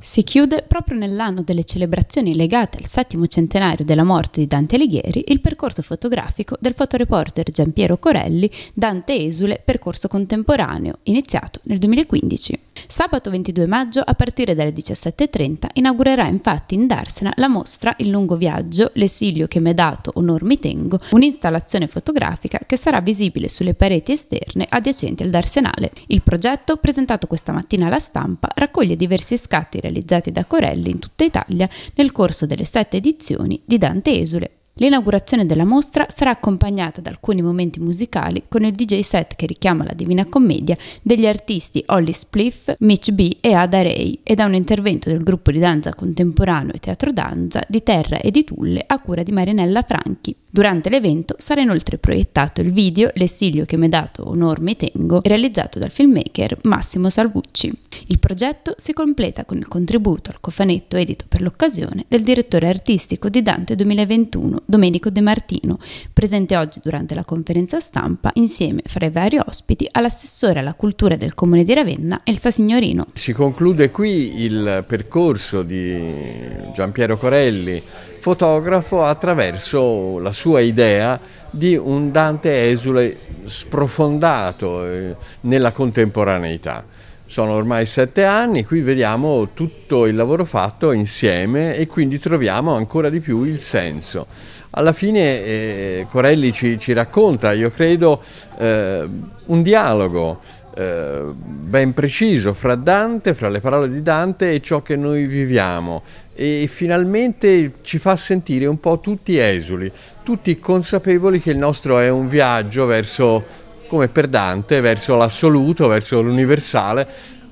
Si chiude proprio nell'anno delle celebrazioni legate al settimo centenario della morte di Dante Alighieri il percorso fotografico del fotoreporter Giampiero Corelli Dante Esule Percorso Contemporaneo, iniziato nel 2015. Sabato 22 maggio, a partire dalle 17.30, inaugurerà infatti in Darsena la mostra Il lungo viaggio, l'esilio che m'è dato, onor mi tengo, un'installazione fotografica che sarà visibile sulle pareti esterne adiacenti al Darsenale. Il progetto, presentato questa mattina alla stampa, raccoglie diversi scatti realizzati da Corelli in tutta Italia nel corso delle sette edizioni di Dante Esule L'inaugurazione della mostra sarà accompagnata da alcuni momenti musicali con il DJ set che richiama la Divina Commedia degli artisti Holly Spliff, Mitch B e Ada Ray e da un intervento del gruppo di danza contemporaneo e teatro danza di Terra e di Tulle a cura di Marinella Franchi. Durante l'evento sarà inoltre proiettato il video L'essilio che mi ha dato onor mi tengo, realizzato dal filmmaker Massimo Salvucci. Il progetto si completa con il contributo al cofanetto edito per l'occasione del direttore artistico di Dante 2021 Domenico De Martino, presente oggi durante la conferenza stampa insieme, fra i vari ospiti, all'assessore alla cultura del comune di Ravenna, Elsa Signorino. Si conclude qui il percorso di Giampiero Corelli, fotografo, attraverso la sua idea di un Dante esule sprofondato eh, nella contemporaneità. Sono ormai sette anni, qui vediamo tutto il lavoro fatto insieme e quindi troviamo ancora di più il senso alla fine eh, Corelli ci, ci, racconta, io credo, eh, un dialogo eh, ben preciso fra Dante, fra le parole di Dante e ciò che noi viviamo e finalmente ci fa sentire un po' tutti esuli, tutti consapevoli che il nostro è un viaggio verso, come per Dante, verso l'assoluto, verso l'universale,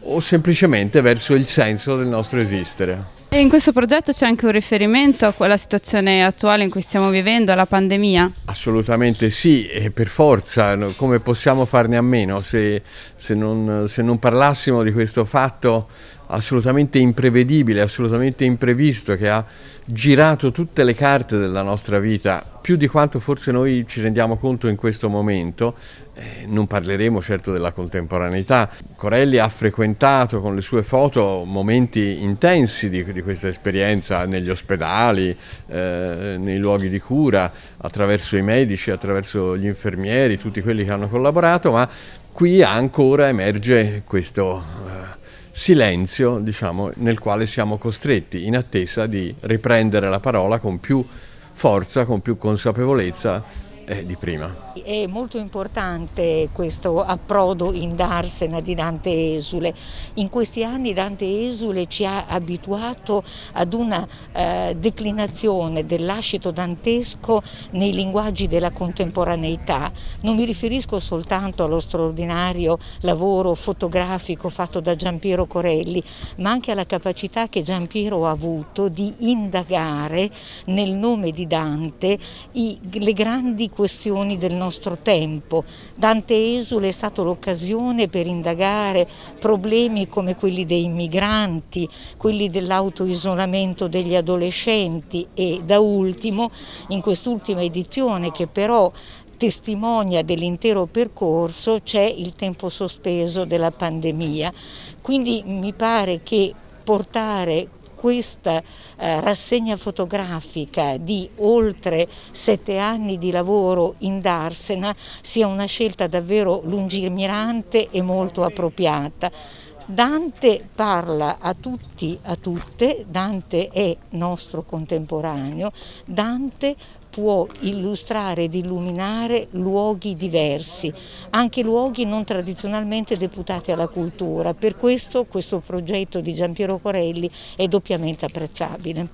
o semplicemente verso il senso del nostro esistere. E in questo progetto c'è anche un riferimento a quella situazione attuale in cui stiamo vivendo, alla pandemia? Assolutamente sì, e per forza, come possiamo farne a meno? Se, se, non, se non parlassimo di questo fatto assolutamente imprevedibile, assolutamente imprevisto, che ha girato tutte le carte della nostra vita, più di quanto forse noi ci rendiamo conto in questo momento. Eh, non parleremo certo della contemporaneità. Corelli ha frequentato con le sue foto momenti intensi di, di questa esperienza negli ospedali, eh, nei luoghi di cura, attraverso i medici, attraverso gli infermieri, tutti quelli che hanno collaborato, ma qui ancora emerge questo silenzio diciamo, nel quale siamo costretti in attesa di riprendere la parola con più forza, con più consapevolezza eh, di prima. È molto importante questo approdo in Darsena di Dante Esule. In questi anni Dante Esule ci ha abituato ad una eh, declinazione dell'ascito dantesco nei linguaggi della contemporaneità. Non mi riferisco soltanto allo straordinario lavoro fotografico fatto da Giampiero Corelli, ma anche alla capacità che Giampiero ha avuto di indagare nel nome di Dante i, le grandi questioni del nostro tempo. Dante Esule è stato l'occasione per indagare problemi come quelli dei migranti, quelli dell'autoisolamento degli adolescenti e da ultimo, in quest'ultima edizione che però testimonia dell'intero percorso c'è il tempo sospeso della pandemia. Quindi mi pare che portare questa eh, rassegna fotografica di oltre sette anni di lavoro in Darsena sia una scelta davvero lungimirante e molto appropriata. Dante parla a tutti, a tutte, Dante è nostro contemporaneo, Dante può illustrare ed illuminare luoghi diversi, anche luoghi non tradizionalmente deputati alla cultura. Per questo questo progetto di Giampiero Corelli è doppiamente apprezzabile.